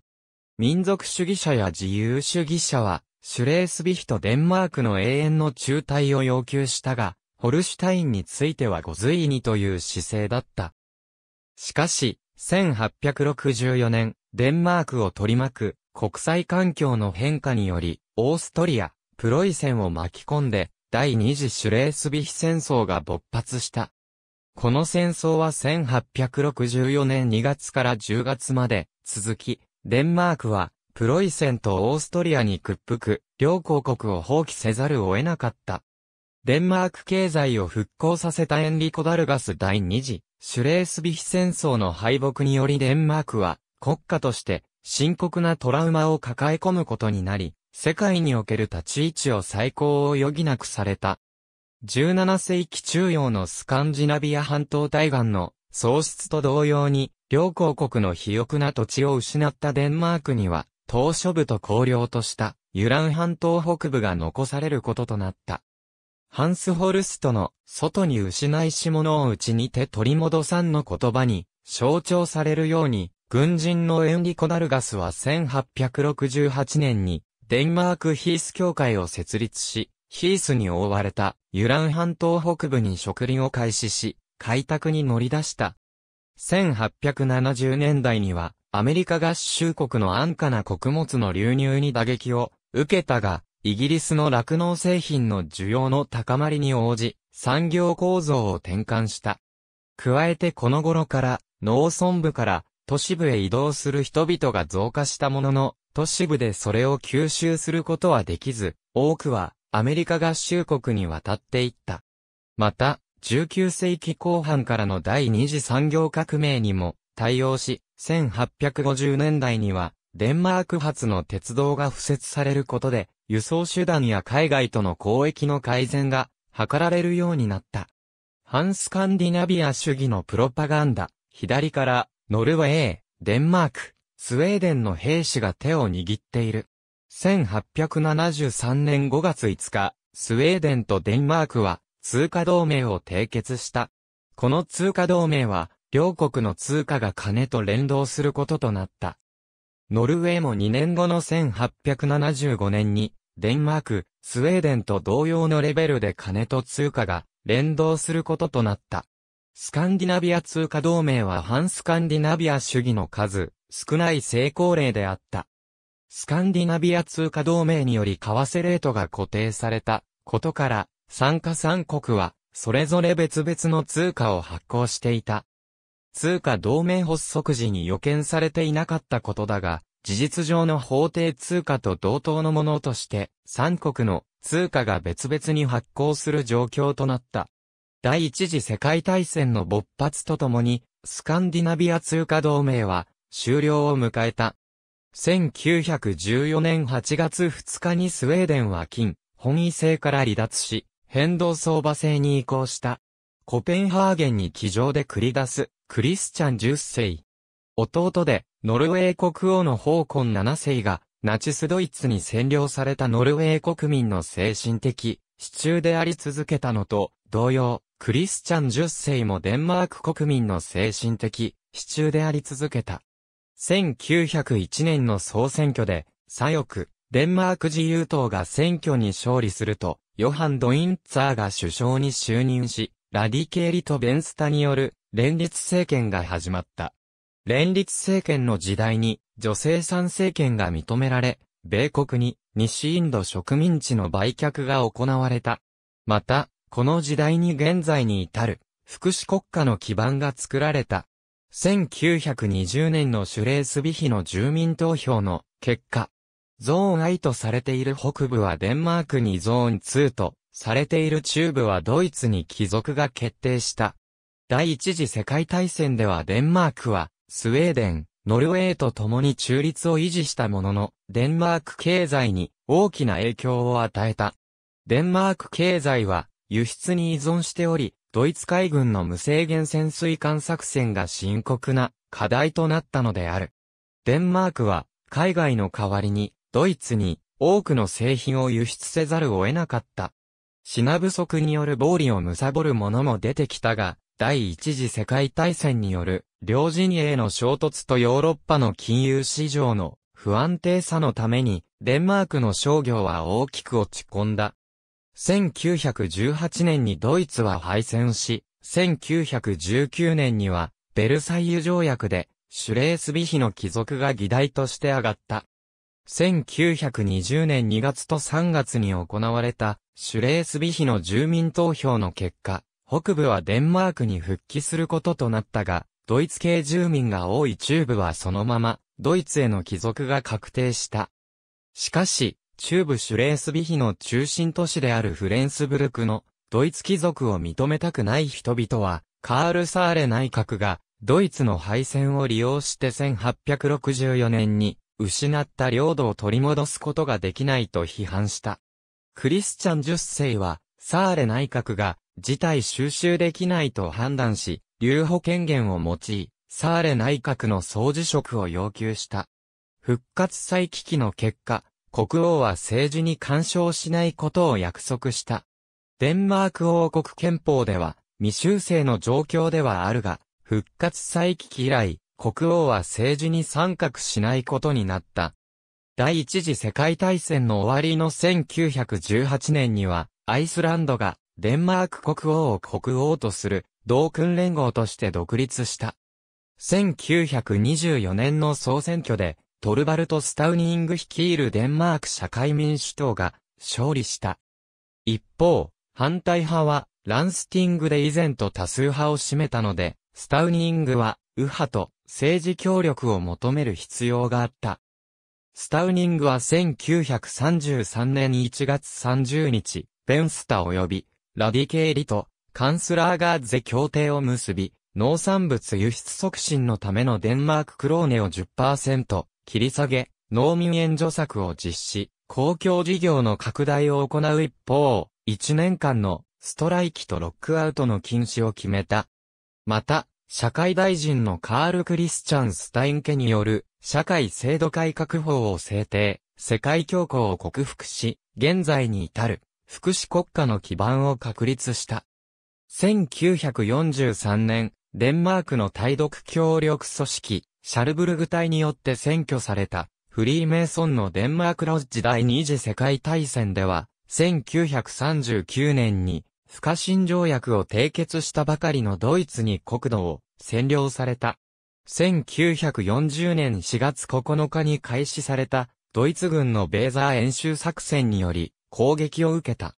民族主義者や自由主義者は、シュレースビヒとデンマークの永遠の中退を要求したが、ホルシュタインについてはご随意にという姿勢だった。しかし、1864年、デンマークを取り巻く国際環境の変化により、オーストリア、プロイセンを巻き込んで、第二次シュレースビヒ戦争が勃発した。この戦争は1864年2月から10月まで続き、デンマークはプロイセンとオーストリアに屈服、両公国を放棄せざるを得なかった。デンマーク経済を復興させたエンリコ・ダルガス第二次、シュレースビヒ戦争の敗北によりデンマークは、国家として深刻なトラウマを抱え込むことになり、世界における立ち位置を再考を余儀なくされた。17世紀中央のスカンジナビア半島対岸の喪失と同様に、両公国の肥沃な土地を失ったデンマークには、島嶼部と荒領とした、ユラン半島北部が残されることとなった。ハンスホルストの、外に失いし者を内にて取り戻さんの言葉に、象徴されるように、軍人のエンリコ・ダルガスは1868年に、デンマークヒース協会を設立し、ヒースに覆われた、ユラン半島北部に植林を開始し、開拓に乗り出した。1870年代には、アメリカ合衆国の安価な穀物の流入に打撃を受けたが、イギリスの酪農製品の需要の高まりに応じ、産業構造を転換した。加えてこの頃から農村部から都市部へ移動する人々が増加したものの、都市部でそれを吸収することはできず、多くはアメリカ合衆国に渡っていった。また、19世紀後半からの第二次産業革命にも対応し、1850年代にはデンマーク発の鉄道が敷設されることで輸送手段や海外との交易の改善が図られるようになった。反スカンディナビア主義のプロパガンダ、左から、ノルウェー、デンマーク、スウェーデンの兵士が手を握っている。1873年5月5日、スウェーデンとデンマークは、通貨同盟を締結した。この通貨同盟は、両国の通貨が金と連動することとなった。ノルウェーも2年後の1875年に、デンマーク、スウェーデンと同様のレベルで金と通貨が連動することとなった。スカンディナビア通貨同盟は反スカンディナビア主義の数、少ない成功例であった。スカンディナビア通貨同盟により為替レートが固定されたことから、参加3国は、それぞれ別々の通貨を発行していた。通貨同盟発足時に予見されていなかったことだが、事実上の法定通貨と同等のものとして、三国の通貨が別々に発行する状況となった。第一次世界大戦の勃発とともに、スカンディナビア通貨同盟は終了を迎えた。1914年8月2日にスウェーデンは金、本位制から離脱し、変動相場制に移行した。コペンハーゲンに騎乗で繰り出す、クリスチャン10世。弟で、ノルウェー国王のホーコン7世が、ナチスドイツに占領されたノルウェー国民の精神的、支柱であり続けたのと、同様、クリスチャン10世もデンマーク国民の精神的、支柱であり続けた。1901年の総選挙で、左翼、デンマーク自由党が選挙に勝利すると、ヨハン・ドインツァーが首相に就任し、ラディケーリとベンスタによる連立政権が始まった。連立政権の時代に女性参政権が認められ、米国に西インド植民地の売却が行われた。また、この時代に現在に至る福祉国家の基盤が作られた。1920年のシュレースビヒの住民投票の結果、ゾーン I とされている北部はデンマークにゾーン2とされている中部はドイツに帰属が決定した。第一次世界大戦ではデンマークはスウェーデン、ノルウェーと共に中立を維持したものの、デンマーク経済に大きな影響を与えた。デンマーク経済は輸出に依存しており、ドイツ海軍の無制限潜水艦作戦が深刻な課題となったのである。デンマークは海外の代わりにドイツに多くの製品を輸出せざるを得なかった。品不足による暴利を貪る者も出てきたが、第一次世界大戦による両陣営の衝突とヨーロッパの金融市場の不安定さのためにデンマークの商業は大きく落ち込んだ。1918年にドイツは敗戦し、1919年にはベルサイユ条約でシュレースビヒの貴族が議題として上がった。1920年2月と3月に行われたシュレースビヒの住民投票の結果、北部はデンマークに復帰することとなったが、ドイツ系住民が多い中部はそのまま、ドイツへの帰属が確定した。しかし、中部シュレースビヒの中心都市であるフレンスブルクの、ドイツ貴族を認めたくない人々は、カール・サーレ内閣が、ドイツの敗戦を利用して1864年に、失った領土を取り戻すことができないと批判した。クリスチャン10世は、サーレ内閣が、事態収集できないと判断し、留保権限を用い、サーレ内閣の総辞職を要求した。復活再危機の結果、国王は政治に干渉しないことを約束した。デンマーク王国憲法では、未修正の状況ではあるが、復活再危機以来、国王は政治に参画しないことになった。第一次世界大戦の終わりの1918年には、アイスランドがデンマーク国王を国王とする、同訓連合として独立した。1924年の総選挙で、トルバルト・スタウニング率いるデンマーク社会民主党が勝利した。一方、反対派は、ランスティングで以前と多数派を占めたので、スタウニングは、右派と政治協力を求める必要があった。スタウニングは1933年1月30日、ベンスタ及びラディケーリとカンスラーガーゼ協定を結び、農産物輸出促進のためのデンマーククローネを10%切り下げ、農民援助策を実施、公共事業の拡大を行う一方、1年間のストライキとロックアウトの禁止を決めた。また、社会大臣のカール・クリスチャン・スタイン家による社会制度改革法を制定、世界恐慌を克服し、現在に至る。福祉国家の基盤を確立した。1943年、デンマークの対独協力組織、シャルブルグ隊によって占拠された、フリーメイソンのデンマークロッジ第二次世界大戦では、1939年に、不可侵条約を締結したばかりのドイツに国土を占領された。1940年4月9日に開始された、ドイツ軍のベーザー演習作戦により、攻撃を受けた。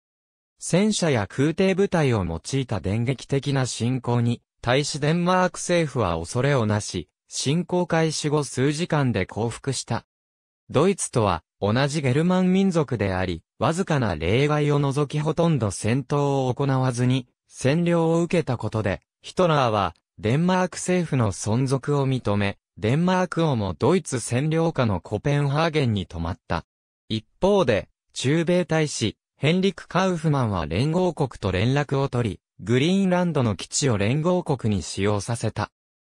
戦車や空挺部隊を用いた電撃的な進攻に、対しデンマーク政府は恐れをなし、侵攻開始後数時間で降伏した。ドイツとは同じゲルマン民族であり、わずかな例外を除きほとんど戦闘を行わずに、占領を受けたことで、ヒトラーはデンマーク政府の存続を認め、デンマーク王もドイツ占領下のコペンハーゲンに泊まった。一方で、駐米大使、ヘンリク・カウフマンは連合国と連絡を取り、グリーンランドの基地を連合国に使用させた。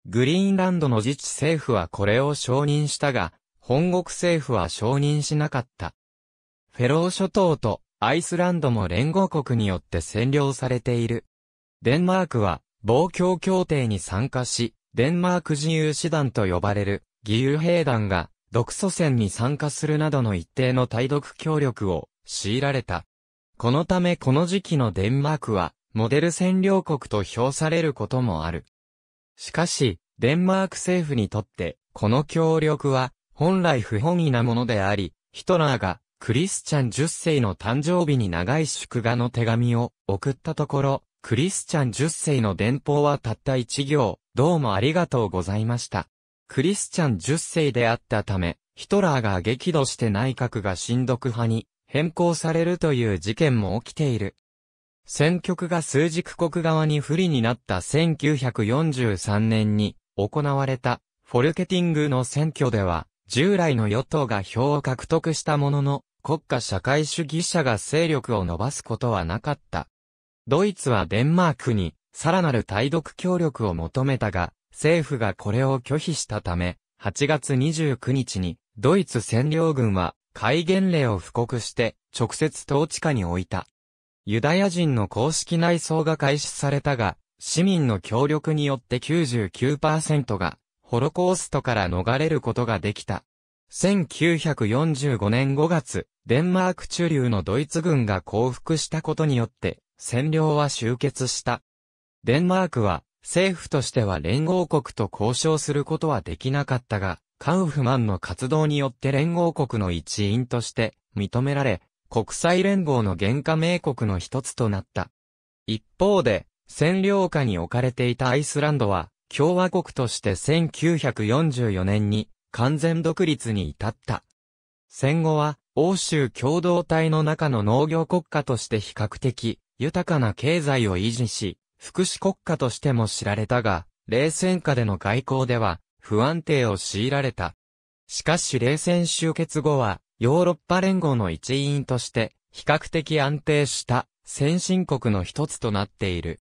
グリーンランドの自治政府はこれを承認したが、本国政府は承認しなかった。フェロー諸島とアイスランドも連合国によって占領されている。デンマークは、防共協定に参加し、デンマーク自由師団と呼ばれる義勇兵団が独祖戦に参加するなどの一定の対独協力を強いられた。このためこの時期のデンマークは、モデル占領国と評されることもある。しかし、デンマーク政府にとって、この協力は、本来不本意なものであり、ヒトラーが、クリスチャン10世の誕生日に長い祝賀の手紙を送ったところ、クリスチャン10世の電報はたった1行、どうもありがとうございました。クリスチャン10世であったため、ヒトラーが激怒して内閣が親独派に変更されるという事件も起きている。選挙区が数軸国側に不利になった1943年に行われたフォルケティングの選挙では、従来の与党が票を獲得したものの、国家社会主義者が勢力を伸ばすことはなかった。ドイツはデンマークに、さらなる対独協力を求めたが、政府がこれを拒否したため、8月29日に、ドイツ占領軍は、戒厳令を布告して、直接統治下に置いた。ユダヤ人の公式内装が開始されたが、市民の協力によって99%が、ホロコーストから逃れることができた。1945年5月、デンマーク中流のドイツ軍が降伏したことによって、占領は終結した。デンマークは、政府としては連合国と交渉することはできなかったが、カウフマンの活動によって連合国の一員として認められ、国際連合の原価名国の一つとなった。一方で、占領下に置かれていたアイスランドは、共和国として1944年に完全独立に至った。戦後は、欧州共同体の中の農業国家として比較的、豊かな経済を維持し、福祉国家としても知られたが、冷戦下での外交では不安定を強いられた。しかし冷戦終結後は、ヨーロッパ連合の一員として、比較的安定した先進国の一つとなっている。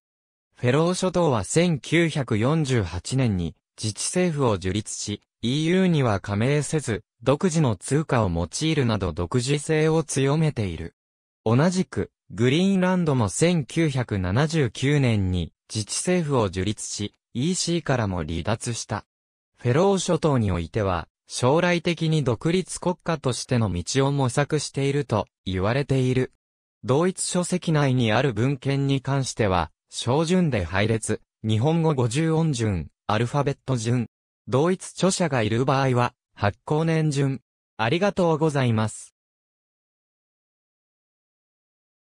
フェロー諸島は1948年に自治政府を樹立し、EU には加盟せず、独自の通貨を用いるなど独自性を強めている。同じく、グリーンランドも1979年に自治政府を樹立し、EC からも離脱した。フェロー諸島においては、将来的に独立国家としての道を模索していると言われている。同一書籍内にある文献に関しては、小順で配列、日本語50音順、アルファベット順。同一著者がいる場合は、発行年順。ありがとうございます。